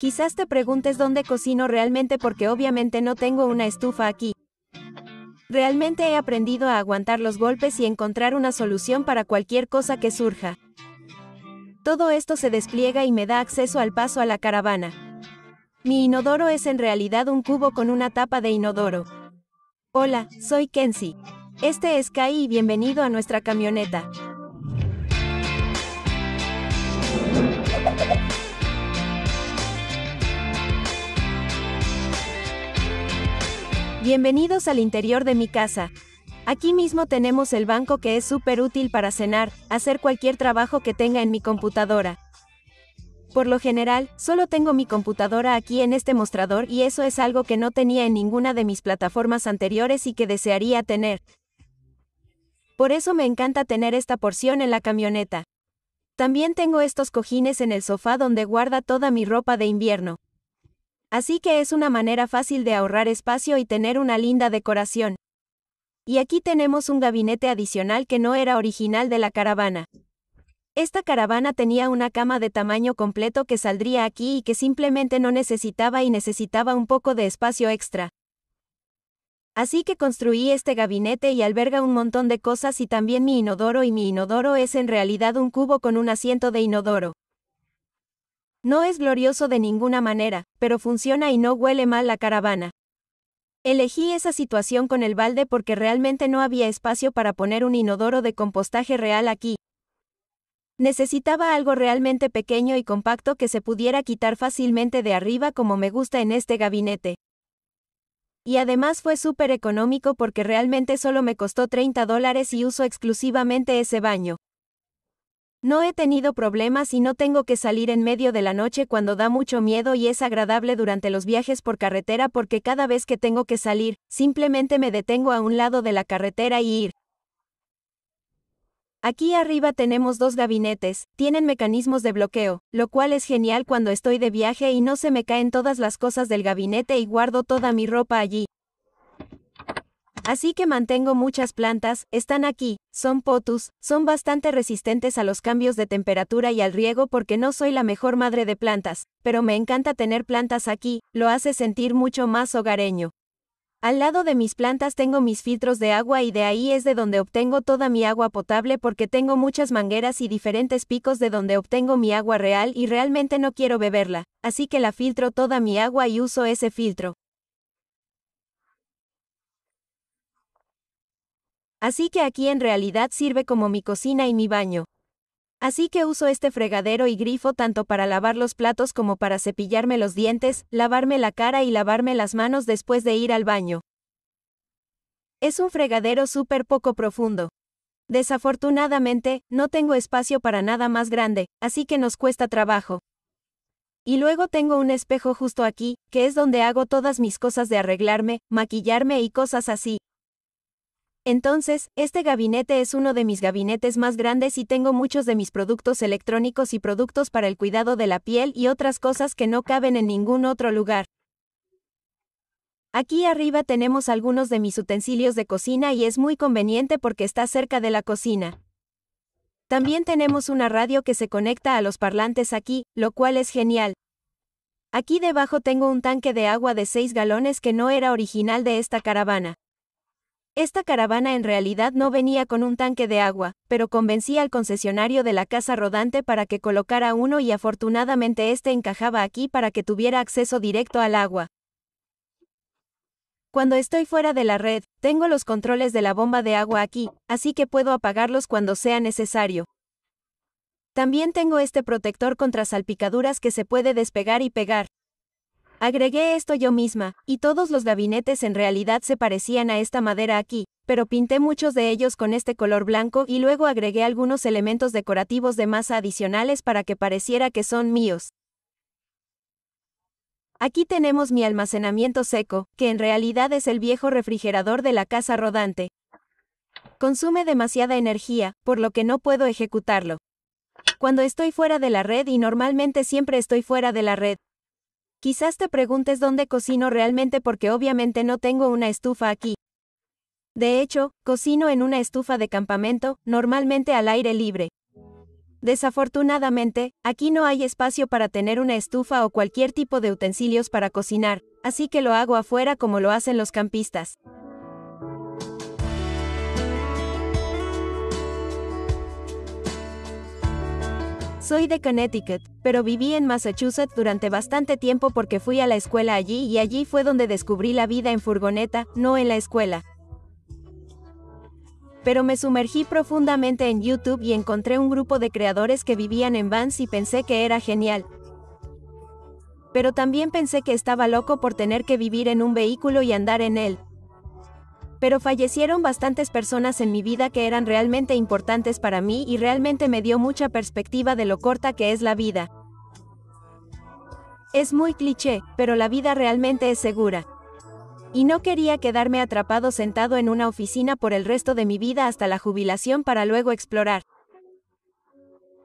Quizás te preguntes dónde cocino realmente porque obviamente no tengo una estufa aquí. Realmente he aprendido a aguantar los golpes y encontrar una solución para cualquier cosa que surja. Todo esto se despliega y me da acceso al paso a la caravana. Mi inodoro es en realidad un cubo con una tapa de inodoro. Hola, soy Kenzie. Este es Kai y bienvenido a nuestra camioneta. Bienvenidos al interior de mi casa. Aquí mismo tenemos el banco que es súper útil para cenar, hacer cualquier trabajo que tenga en mi computadora. Por lo general, solo tengo mi computadora aquí en este mostrador y eso es algo que no tenía en ninguna de mis plataformas anteriores y que desearía tener. Por eso me encanta tener esta porción en la camioneta. También tengo estos cojines en el sofá donde guarda toda mi ropa de invierno. Así que es una manera fácil de ahorrar espacio y tener una linda decoración. Y aquí tenemos un gabinete adicional que no era original de la caravana. Esta caravana tenía una cama de tamaño completo que saldría aquí y que simplemente no necesitaba y necesitaba un poco de espacio extra. Así que construí este gabinete y alberga un montón de cosas y también mi inodoro y mi inodoro es en realidad un cubo con un asiento de inodoro. No es glorioso de ninguna manera, pero funciona y no huele mal la caravana. Elegí esa situación con el balde porque realmente no había espacio para poner un inodoro de compostaje real aquí. Necesitaba algo realmente pequeño y compacto que se pudiera quitar fácilmente de arriba como me gusta en este gabinete. Y además fue súper económico porque realmente solo me costó 30 dólares y uso exclusivamente ese baño. No he tenido problemas y no tengo que salir en medio de la noche cuando da mucho miedo y es agradable durante los viajes por carretera porque cada vez que tengo que salir, simplemente me detengo a un lado de la carretera y ir. Aquí arriba tenemos dos gabinetes, tienen mecanismos de bloqueo, lo cual es genial cuando estoy de viaje y no se me caen todas las cosas del gabinete y guardo toda mi ropa allí. Así que mantengo muchas plantas, están aquí, son potus, son bastante resistentes a los cambios de temperatura y al riego porque no soy la mejor madre de plantas, pero me encanta tener plantas aquí, lo hace sentir mucho más hogareño. Al lado de mis plantas tengo mis filtros de agua y de ahí es de donde obtengo toda mi agua potable porque tengo muchas mangueras y diferentes picos de donde obtengo mi agua real y realmente no quiero beberla, así que la filtro toda mi agua y uso ese filtro. Así que aquí en realidad sirve como mi cocina y mi baño. Así que uso este fregadero y grifo tanto para lavar los platos como para cepillarme los dientes, lavarme la cara y lavarme las manos después de ir al baño. Es un fregadero súper poco profundo. Desafortunadamente, no tengo espacio para nada más grande, así que nos cuesta trabajo. Y luego tengo un espejo justo aquí, que es donde hago todas mis cosas de arreglarme, maquillarme y cosas así. Entonces, este gabinete es uno de mis gabinetes más grandes y tengo muchos de mis productos electrónicos y productos para el cuidado de la piel y otras cosas que no caben en ningún otro lugar. Aquí arriba tenemos algunos de mis utensilios de cocina y es muy conveniente porque está cerca de la cocina. También tenemos una radio que se conecta a los parlantes aquí, lo cual es genial. Aquí debajo tengo un tanque de agua de 6 galones que no era original de esta caravana. Esta caravana en realidad no venía con un tanque de agua, pero convencí al concesionario de la casa rodante para que colocara uno y afortunadamente este encajaba aquí para que tuviera acceso directo al agua. Cuando estoy fuera de la red, tengo los controles de la bomba de agua aquí, así que puedo apagarlos cuando sea necesario. También tengo este protector contra salpicaduras que se puede despegar y pegar, Agregué esto yo misma, y todos los gabinetes en realidad se parecían a esta madera aquí, pero pinté muchos de ellos con este color blanco y luego agregué algunos elementos decorativos de masa adicionales para que pareciera que son míos. Aquí tenemos mi almacenamiento seco, que en realidad es el viejo refrigerador de la casa rodante. Consume demasiada energía, por lo que no puedo ejecutarlo. Cuando estoy fuera de la red y normalmente siempre estoy fuera de la red, Quizás te preguntes dónde cocino realmente porque obviamente no tengo una estufa aquí. De hecho, cocino en una estufa de campamento, normalmente al aire libre. Desafortunadamente, aquí no hay espacio para tener una estufa o cualquier tipo de utensilios para cocinar, así que lo hago afuera como lo hacen los campistas. Soy de Connecticut, pero viví en Massachusetts durante bastante tiempo porque fui a la escuela allí y allí fue donde descubrí la vida en furgoneta, no en la escuela. Pero me sumergí profundamente en YouTube y encontré un grupo de creadores que vivían en vans y pensé que era genial. Pero también pensé que estaba loco por tener que vivir en un vehículo y andar en él pero fallecieron bastantes personas en mi vida que eran realmente importantes para mí y realmente me dio mucha perspectiva de lo corta que es la vida. Es muy cliché, pero la vida realmente es segura. Y no quería quedarme atrapado sentado en una oficina por el resto de mi vida hasta la jubilación para luego explorar.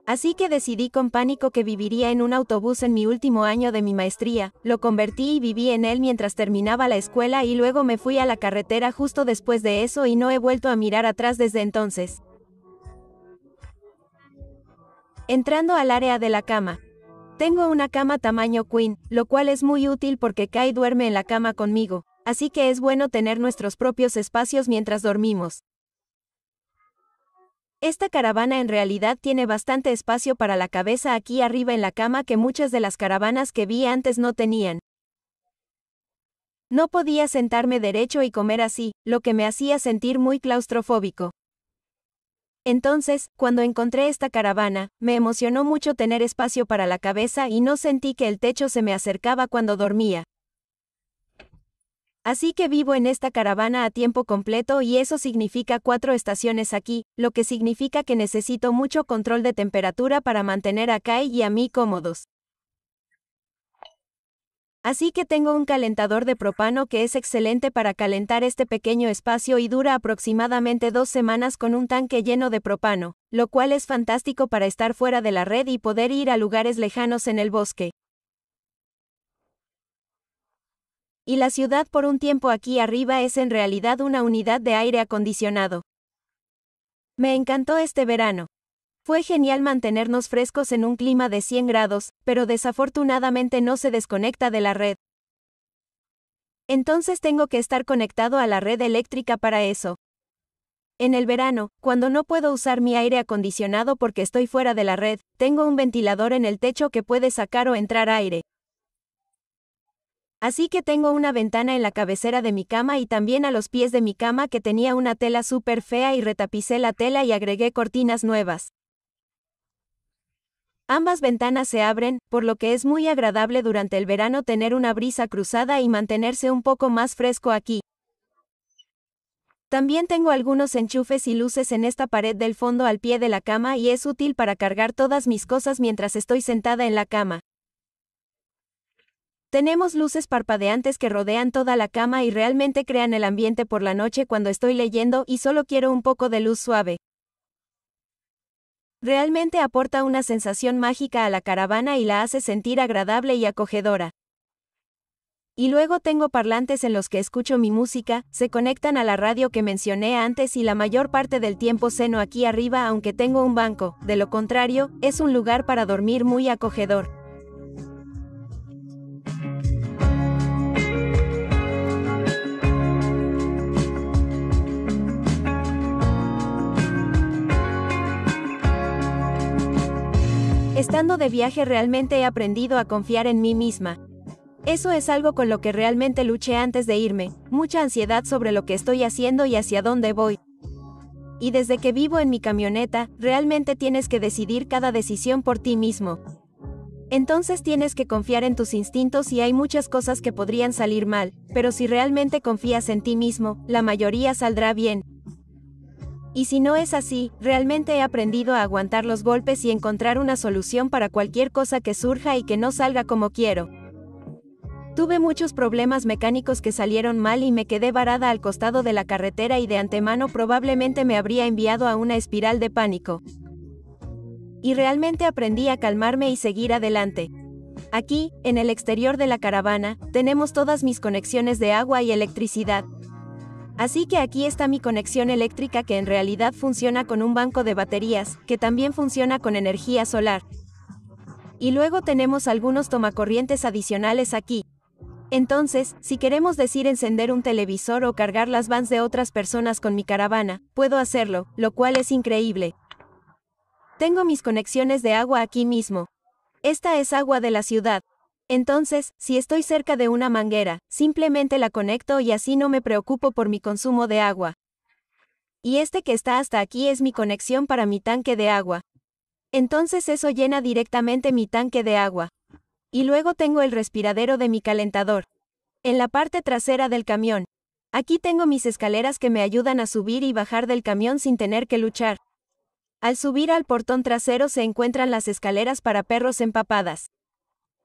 Así que decidí con pánico que viviría en un autobús en mi último año de mi maestría, lo convertí y viví en él mientras terminaba la escuela y luego me fui a la carretera justo después de eso y no he vuelto a mirar atrás desde entonces. Entrando al área de la cama. Tengo una cama tamaño queen, lo cual es muy útil porque Kai duerme en la cama conmigo, así que es bueno tener nuestros propios espacios mientras dormimos. Esta caravana en realidad tiene bastante espacio para la cabeza aquí arriba en la cama que muchas de las caravanas que vi antes no tenían. No podía sentarme derecho y comer así, lo que me hacía sentir muy claustrofóbico. Entonces, cuando encontré esta caravana, me emocionó mucho tener espacio para la cabeza y no sentí que el techo se me acercaba cuando dormía. Así que vivo en esta caravana a tiempo completo y eso significa cuatro estaciones aquí, lo que significa que necesito mucho control de temperatura para mantener a Kai y a mí cómodos. Así que tengo un calentador de propano que es excelente para calentar este pequeño espacio y dura aproximadamente dos semanas con un tanque lleno de propano, lo cual es fantástico para estar fuera de la red y poder ir a lugares lejanos en el bosque. y la ciudad por un tiempo aquí arriba es en realidad una unidad de aire acondicionado. Me encantó este verano. Fue genial mantenernos frescos en un clima de 100 grados, pero desafortunadamente no se desconecta de la red. Entonces tengo que estar conectado a la red eléctrica para eso. En el verano, cuando no puedo usar mi aire acondicionado porque estoy fuera de la red, tengo un ventilador en el techo que puede sacar o entrar aire. Así que tengo una ventana en la cabecera de mi cama y también a los pies de mi cama que tenía una tela súper fea y retapicé la tela y agregué cortinas nuevas. Ambas ventanas se abren, por lo que es muy agradable durante el verano tener una brisa cruzada y mantenerse un poco más fresco aquí. También tengo algunos enchufes y luces en esta pared del fondo al pie de la cama y es útil para cargar todas mis cosas mientras estoy sentada en la cama. Tenemos luces parpadeantes que rodean toda la cama y realmente crean el ambiente por la noche cuando estoy leyendo y solo quiero un poco de luz suave. Realmente aporta una sensación mágica a la caravana y la hace sentir agradable y acogedora. Y luego tengo parlantes en los que escucho mi música, se conectan a la radio que mencioné antes y la mayor parte del tiempo ceno aquí arriba aunque tengo un banco, de lo contrario, es un lugar para dormir muy acogedor. estando de viaje realmente he aprendido a confiar en mí misma. Eso es algo con lo que realmente luché antes de irme, mucha ansiedad sobre lo que estoy haciendo y hacia dónde voy. Y desde que vivo en mi camioneta, realmente tienes que decidir cada decisión por ti mismo. Entonces tienes que confiar en tus instintos y hay muchas cosas que podrían salir mal, pero si realmente confías en ti mismo, la mayoría saldrá bien. Y si no es así, realmente he aprendido a aguantar los golpes y encontrar una solución para cualquier cosa que surja y que no salga como quiero. Tuve muchos problemas mecánicos que salieron mal y me quedé varada al costado de la carretera y de antemano probablemente me habría enviado a una espiral de pánico. Y realmente aprendí a calmarme y seguir adelante. Aquí, en el exterior de la caravana, tenemos todas mis conexiones de agua y electricidad, Así que aquí está mi conexión eléctrica que en realidad funciona con un banco de baterías, que también funciona con energía solar. Y luego tenemos algunos tomacorrientes adicionales aquí. Entonces, si queremos decir encender un televisor o cargar las vans de otras personas con mi caravana, puedo hacerlo, lo cual es increíble. Tengo mis conexiones de agua aquí mismo. Esta es agua de la ciudad. Entonces, si estoy cerca de una manguera, simplemente la conecto y así no me preocupo por mi consumo de agua. Y este que está hasta aquí es mi conexión para mi tanque de agua. Entonces eso llena directamente mi tanque de agua. Y luego tengo el respiradero de mi calentador. En la parte trasera del camión. Aquí tengo mis escaleras que me ayudan a subir y bajar del camión sin tener que luchar. Al subir al portón trasero se encuentran las escaleras para perros empapadas.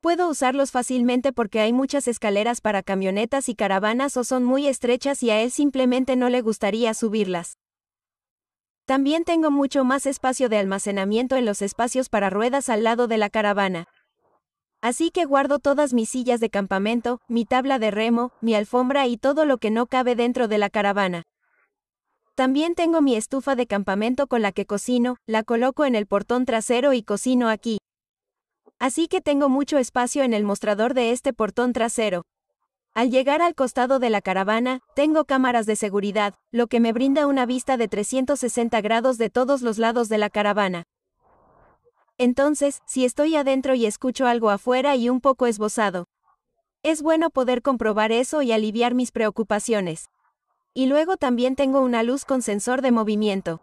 Puedo usarlos fácilmente porque hay muchas escaleras para camionetas y caravanas o son muy estrechas y a él simplemente no le gustaría subirlas. También tengo mucho más espacio de almacenamiento en los espacios para ruedas al lado de la caravana. Así que guardo todas mis sillas de campamento, mi tabla de remo, mi alfombra y todo lo que no cabe dentro de la caravana. También tengo mi estufa de campamento con la que cocino, la coloco en el portón trasero y cocino aquí. Así que tengo mucho espacio en el mostrador de este portón trasero. Al llegar al costado de la caravana, tengo cámaras de seguridad, lo que me brinda una vista de 360 grados de todos los lados de la caravana. Entonces, si estoy adentro y escucho algo afuera y un poco esbozado, es bueno poder comprobar eso y aliviar mis preocupaciones. Y luego también tengo una luz con sensor de movimiento.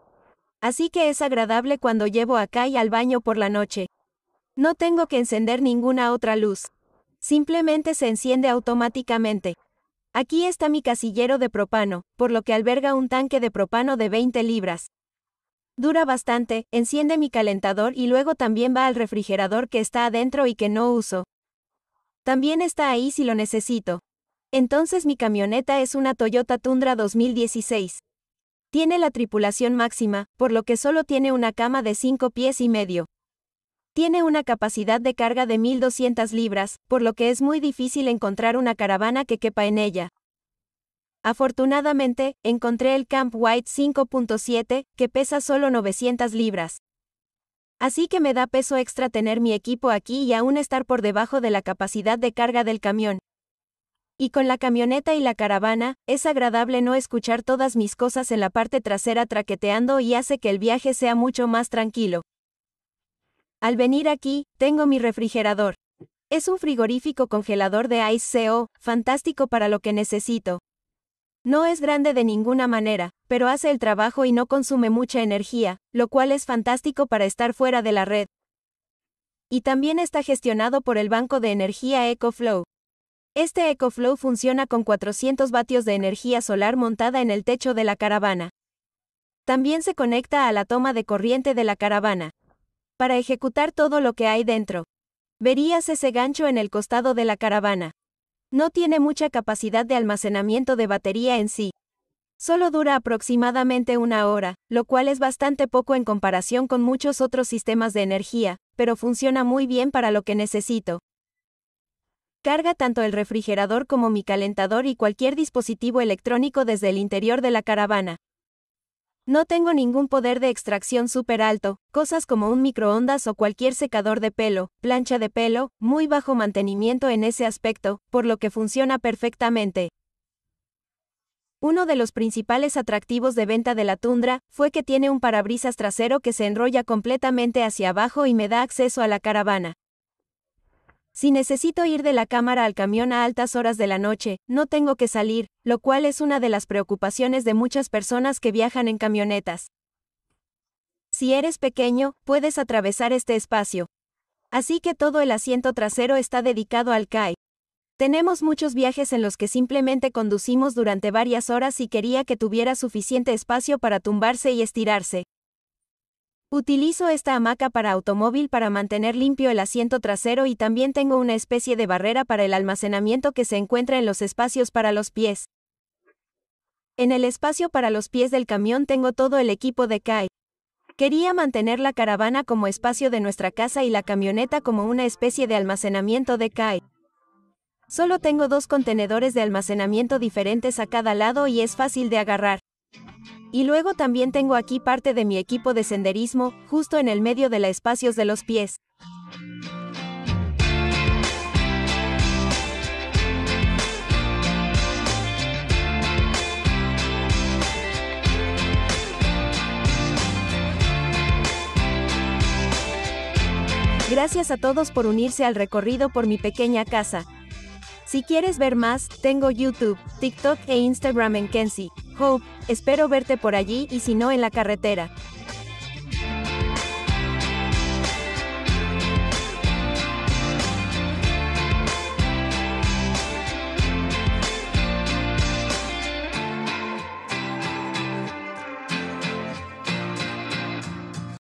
Así que es agradable cuando llevo acá y al baño por la noche. No tengo que encender ninguna otra luz. Simplemente se enciende automáticamente. Aquí está mi casillero de propano, por lo que alberga un tanque de propano de 20 libras. Dura bastante, enciende mi calentador y luego también va al refrigerador que está adentro y que no uso. También está ahí si lo necesito. Entonces mi camioneta es una Toyota Tundra 2016. Tiene la tripulación máxima, por lo que solo tiene una cama de 5 pies y medio. Tiene una capacidad de carga de 1.200 libras, por lo que es muy difícil encontrar una caravana que quepa en ella. Afortunadamente, encontré el Camp White 5.7, que pesa solo 900 libras. Así que me da peso extra tener mi equipo aquí y aún estar por debajo de la capacidad de carga del camión. Y con la camioneta y la caravana, es agradable no escuchar todas mis cosas en la parte trasera traqueteando y hace que el viaje sea mucho más tranquilo. Al venir aquí, tengo mi refrigerador. Es un frigorífico congelador de Ice fantástico para lo que necesito. No es grande de ninguna manera, pero hace el trabajo y no consume mucha energía, lo cual es fantástico para estar fuera de la red. Y también está gestionado por el banco de energía EcoFlow. Este EcoFlow funciona con 400 vatios de energía solar montada en el techo de la caravana. También se conecta a la toma de corriente de la caravana para ejecutar todo lo que hay dentro. Verías ese gancho en el costado de la caravana. No tiene mucha capacidad de almacenamiento de batería en sí. Solo dura aproximadamente una hora, lo cual es bastante poco en comparación con muchos otros sistemas de energía, pero funciona muy bien para lo que necesito. Carga tanto el refrigerador como mi calentador y cualquier dispositivo electrónico desde el interior de la caravana. No tengo ningún poder de extracción súper alto, cosas como un microondas o cualquier secador de pelo, plancha de pelo, muy bajo mantenimiento en ese aspecto, por lo que funciona perfectamente. Uno de los principales atractivos de venta de la tundra fue que tiene un parabrisas trasero que se enrolla completamente hacia abajo y me da acceso a la caravana. Si necesito ir de la cámara al camión a altas horas de la noche, no tengo que salir, lo cual es una de las preocupaciones de muchas personas que viajan en camionetas. Si eres pequeño, puedes atravesar este espacio. Así que todo el asiento trasero está dedicado al CAI. Tenemos muchos viajes en los que simplemente conducimos durante varias horas y quería que tuviera suficiente espacio para tumbarse y estirarse. Utilizo esta hamaca para automóvil para mantener limpio el asiento trasero y también tengo una especie de barrera para el almacenamiento que se encuentra en los espacios para los pies. En el espacio para los pies del camión tengo todo el equipo de Kai. Quería mantener la caravana como espacio de nuestra casa y la camioneta como una especie de almacenamiento de Kai. Solo tengo dos contenedores de almacenamiento diferentes a cada lado y es fácil de agarrar. Y luego también tengo aquí parte de mi equipo de senderismo, justo en el medio de la espacios de los pies. Gracias a todos por unirse al recorrido por mi pequeña casa. Si quieres ver más, tengo YouTube, TikTok e Instagram en Kenzie. Hope, espero verte por allí y si no en la carretera.